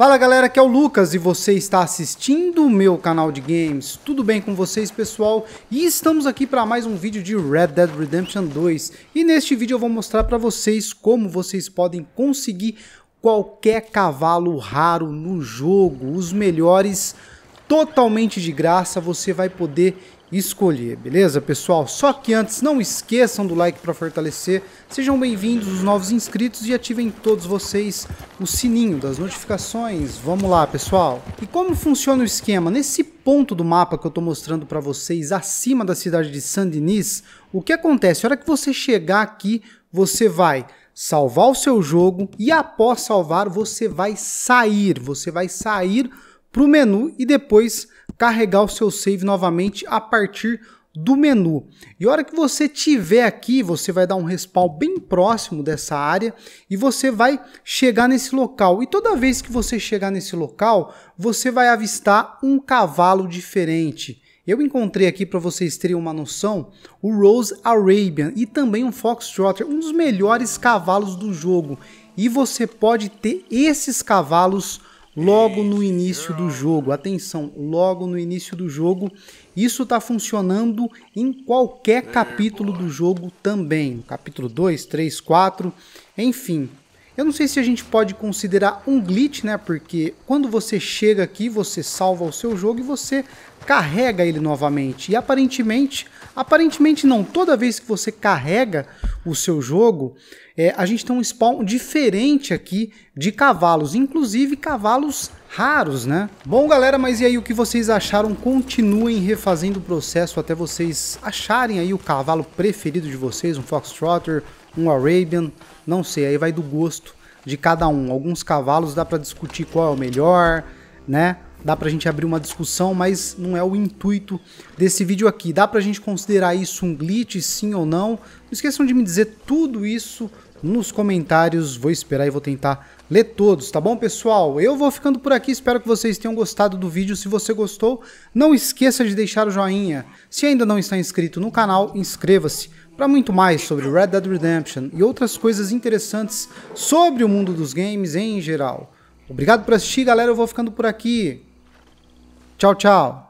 Fala galera, aqui é o Lucas e você está assistindo o meu canal de games. Tudo bem com vocês, pessoal? E estamos aqui para mais um vídeo de Red Dead Redemption 2. E neste vídeo eu vou mostrar para vocês como vocês podem conseguir qualquer cavalo raro no jogo, os melhores totalmente de graça, você vai poder escolher, beleza, pessoal? Só que antes, não esqueçam do like para fortalecer. Sejam bem-vindos os novos inscritos e ativem todos vocês o sininho das notificações. Vamos lá, pessoal. E como funciona o esquema? Nesse ponto do mapa que eu estou mostrando para vocês, acima da cidade de Saint-Denis, o que acontece? A hora que você chegar aqui, você vai salvar o seu jogo e após salvar, você vai sair. Você vai sair para o menu e depois carregar o seu save novamente a partir do menu. E a hora que você tiver aqui, você vai dar um respawn bem próximo dessa área e você vai chegar nesse local. E toda vez que você chegar nesse local, você vai avistar um cavalo diferente. Eu encontrei aqui para vocês terem uma noção, o Rose Arabian e também um Foxtrotter, um dos melhores cavalos do jogo. E você pode ter esses cavalos logo no início do jogo. Atenção, logo no início do jogo. Isso está funcionando em qualquer capítulo do jogo também. Capítulo 2, 3, 4, enfim. Eu não sei se a gente pode considerar um glitch, né? Porque quando você chega aqui, você salva o seu jogo e você carrega ele novamente. E aparentemente, aparentemente não, toda vez que você carrega o seu jogo, é, a gente tem um spawn diferente aqui de cavalos, inclusive cavalos raros, né? Bom, galera, mas e aí o que vocês acharam? Continuem refazendo o processo até vocês acharem aí o cavalo preferido de vocês, um Foxtrotter, um Arabian, não sei, aí vai do gosto de cada um. Alguns cavalos dá para discutir qual é o melhor, né? Dá pra gente abrir uma discussão, mas não é o intuito desse vídeo aqui. Dá pra gente considerar isso um glitch, sim ou não? Não esqueçam de me dizer tudo isso nos comentários. Vou esperar e vou tentar ler todos, tá bom, pessoal? Eu vou ficando por aqui, espero que vocês tenham gostado do vídeo. Se você gostou, não esqueça de deixar o joinha. Se ainda não está inscrito no canal, inscreva-se para muito mais sobre Red Dead Redemption e outras coisas interessantes sobre o mundo dos games em geral. Obrigado por assistir, galera. Eu vou ficando por aqui. Tchau, tchau.